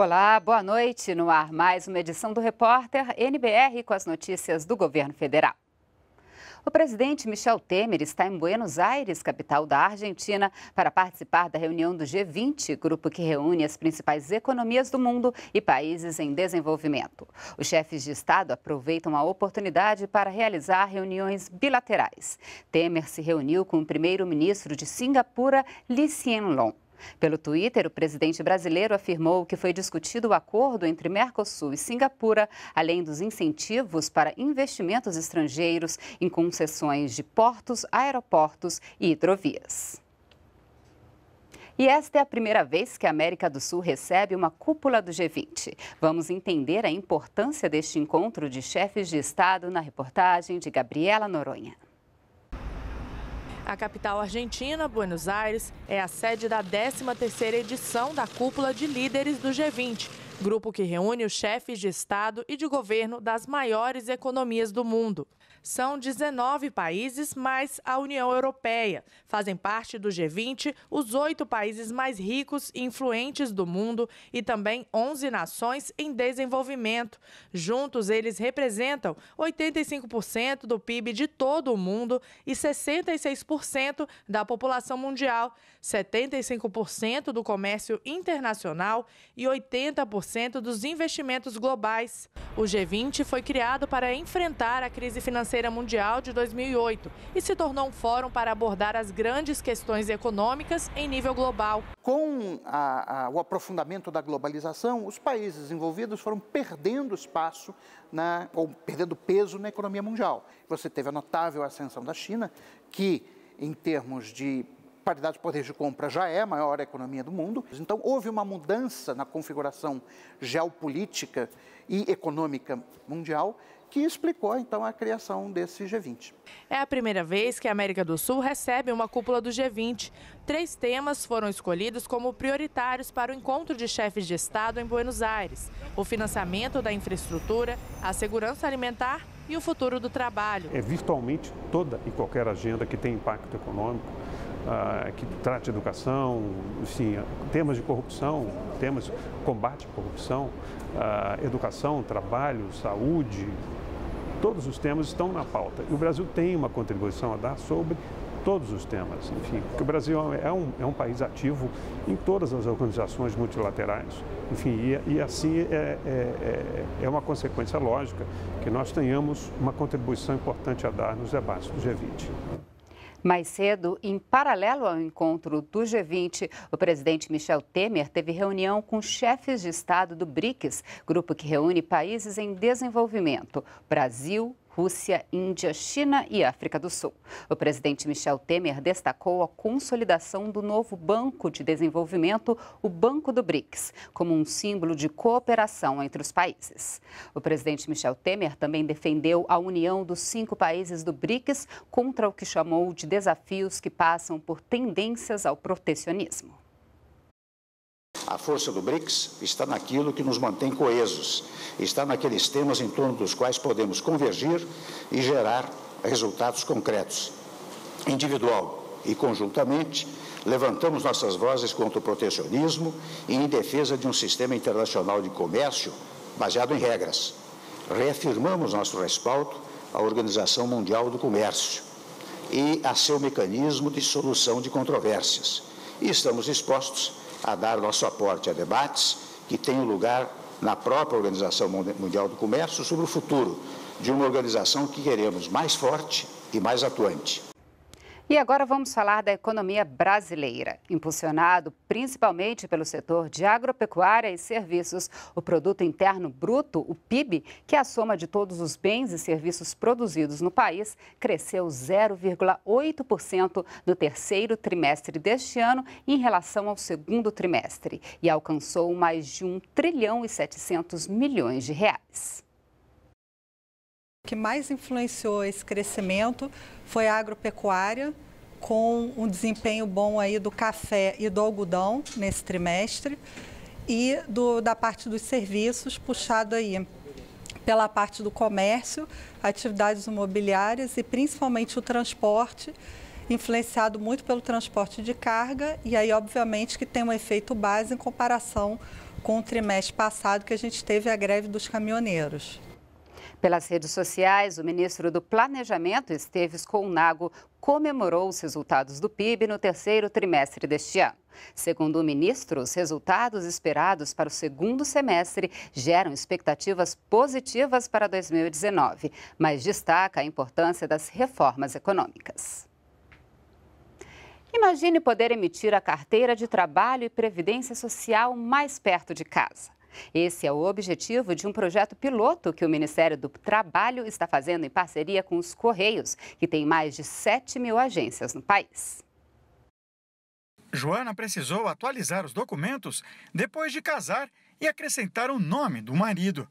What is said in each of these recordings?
Olá, boa noite. No ar, mais uma edição do Repórter NBR com as notícias do governo federal. O presidente Michel Temer está em Buenos Aires, capital da Argentina, para participar da reunião do G20, grupo que reúne as principais economias do mundo e países em desenvolvimento. Os chefes de Estado aproveitam a oportunidade para realizar reuniões bilaterais. Temer se reuniu com o primeiro-ministro de Singapura, Lee Hsien Loong. Pelo Twitter, o presidente brasileiro afirmou que foi discutido o acordo entre Mercosul e Singapura, além dos incentivos para investimentos estrangeiros em concessões de portos, aeroportos e hidrovias. E esta é a primeira vez que a América do Sul recebe uma cúpula do G20. Vamos entender a importância deste encontro de chefes de Estado na reportagem de Gabriela Noronha. A capital argentina, Buenos Aires, é a sede da 13ª edição da Cúpula de Líderes do G20, grupo que reúne os chefes de Estado e de governo das maiores economias do mundo. São 19 países mais a União Europeia. Fazem parte do G20 os oito países mais ricos e influentes do mundo e também 11 nações em desenvolvimento. Juntos, eles representam 85% do PIB de todo o mundo e 66% da população mundial, 75% do comércio internacional e 80% 10% dos investimentos globais. O G20 foi criado para enfrentar a crise financeira mundial de 2008 e se tornou um fórum para abordar as grandes questões econômicas em nível global. Com a, a, o aprofundamento da globalização, os países envolvidos foram perdendo espaço na, ou perdendo peso na economia mundial. Você teve a notável ascensão da China, que, em termos de paridade de poder de compra já é a maior economia do mundo. Então, houve uma mudança na configuração geopolítica e econômica mundial que explicou então a criação desse G20. É a primeira vez que a América do Sul recebe uma cúpula do G20. Três temas foram escolhidos como prioritários para o encontro de chefes de Estado em Buenos Aires: o financiamento da infraestrutura, a segurança alimentar e o futuro do trabalho. É virtualmente toda e qualquer agenda que tem impacto econômico ah, que trate educação, enfim, temas de corrupção, temas combate à corrupção, uh, educação, trabalho, saúde, todos os temas estão na pauta. E o Brasil tem uma contribuição a dar sobre todos os temas. Enfim, porque o Brasil é um, é um é país ativo em todas as organizações multilaterais. Enfim, e, e assim é, é, é, é, uma consequência lógica que nós tenhamos uma contribuição importante a dar nos debates do G20. Mais cedo, em paralelo ao encontro do G20, o presidente Michel Temer teve reunião com chefes de Estado do BRICS, grupo que reúne países em desenvolvimento: Brasil, Rússia, Índia, China e África do Sul. O presidente Michel Temer destacou a consolidação do novo Banco de Desenvolvimento, o Banco do BRICS, como um símbolo de cooperação entre os países. O presidente Michel Temer também defendeu a união dos cinco países do BRICS contra o que chamou de desafios que passam por tendências ao protecionismo. A força do BRICS está naquilo que nos mantém coesos, está naqueles temas em torno dos quais podemos convergir e gerar resultados concretos. Individual e conjuntamente, levantamos nossas vozes contra o protecionismo e em defesa de um sistema internacional de comércio baseado em regras. Reafirmamos nosso respaldo à Organização Mundial do Comércio e a seu mecanismo de solução de controvérsias. E estamos dispostos a dar nosso aporte a debates que tenham lugar na própria Organização Mundial do Comércio sobre o futuro de uma organização que queremos mais forte e mais atuante. E agora vamos falar da economia brasileira. Impulsionado principalmente pelo setor de agropecuária e serviços, o Produto Interno Bruto, o PIB, que é a soma de todos os bens e serviços produzidos no país, cresceu 0,8% no terceiro trimestre deste ano em relação ao segundo trimestre e alcançou mais de 1 trilhão e 700 milhões de reais que mais influenciou esse crescimento foi a agropecuária, com um desempenho bom aí do café e do algodão nesse trimestre e do, da parte dos serviços puxado aí pela parte do comércio, atividades imobiliárias e principalmente o transporte, influenciado muito pelo transporte de carga e aí obviamente que tem um efeito base em comparação com o trimestre passado que a gente teve a greve dos caminhoneiros. Pelas redes sociais, o ministro do Planejamento, Esteves Colnago, comemorou os resultados do PIB no terceiro trimestre deste ano. Segundo o ministro, os resultados esperados para o segundo semestre geram expectativas positivas para 2019, mas destaca a importância das reformas econômicas. Imagine poder emitir a carteira de trabalho e previdência social mais perto de casa. Esse é o objetivo de um projeto piloto que o Ministério do Trabalho está fazendo em parceria com os Correios, que tem mais de 7 mil agências no país. Joana precisou atualizar os documentos depois de casar e acrescentar o nome do marido.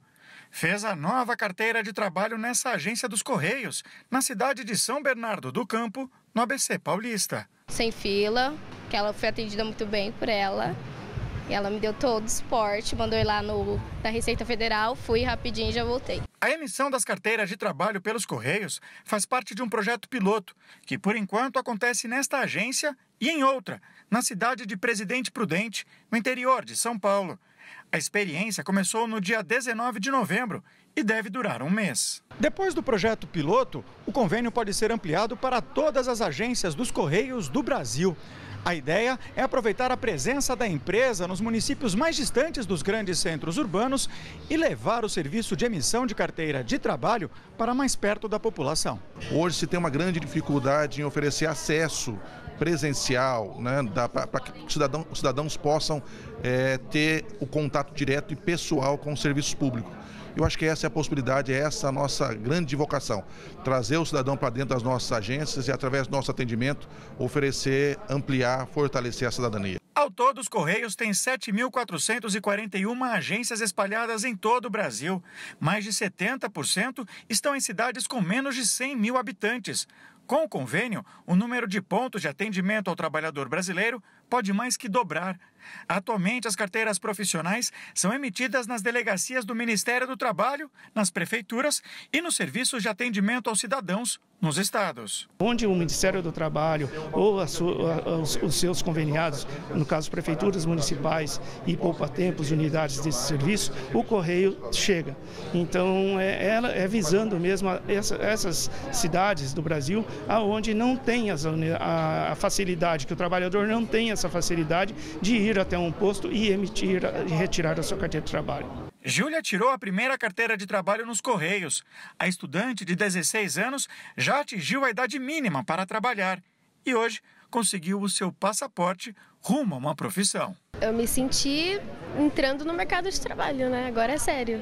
Fez a nova carteira de trabalho nessa agência dos Correios, na cidade de São Bernardo do Campo, no ABC Paulista. Sem fila, que ela foi atendida muito bem por ela. Ela me deu todo o suporte, mandou ir lá no, na Receita Federal, fui rapidinho e já voltei. A emissão das carteiras de trabalho pelos Correios faz parte de um projeto piloto, que por enquanto acontece nesta agência e em outra, na cidade de Presidente Prudente, no interior de São Paulo. A experiência começou no dia 19 de novembro e deve durar um mês. Depois do projeto piloto, o convênio pode ser ampliado para todas as agências dos Correios do Brasil. A ideia é aproveitar a presença da empresa nos municípios mais distantes dos grandes centros urbanos e levar o serviço de emissão de carteira de trabalho para mais perto da população. Hoje se tem uma grande dificuldade em oferecer acesso presencial, né, para que cidadão, cidadãos possam é, ter o contato direto e pessoal com o serviço público. Eu acho que essa é a possibilidade, é essa a nossa grande vocação, trazer o cidadão para dentro das nossas agências e através do nosso atendimento oferecer, ampliar, fortalecer a cidadania. Ao todo, os Correios têm 7.441 agências espalhadas em todo o Brasil. Mais de 70% estão em cidades com menos de 100 mil habitantes. Com o convênio, o número de pontos de atendimento ao trabalhador brasileiro pode mais que dobrar. Atualmente, as carteiras profissionais são emitidas nas delegacias do Ministério do Trabalho, nas prefeituras e nos serviços de atendimento aos cidadãos nos estados. Onde o Ministério do Trabalho ou sua, os, seus conveniados, no caso prefeituras municipais e poupa-tempos, unidades desse serviço, o correio chega. Então, é, ela é visando mesmo essa, essas cidades do Brasil aonde não tem as, a, a facilidade, que o trabalhador não tem a essa facilidade de ir até um posto e emitir e retirar a sua carteira de trabalho. Júlia tirou a primeira carteira de trabalho nos Correios. A estudante de 16 anos já atingiu a idade mínima para trabalhar e hoje conseguiu o seu passaporte rumo a uma profissão. Eu me senti entrando no mercado de trabalho, né? Agora é sério.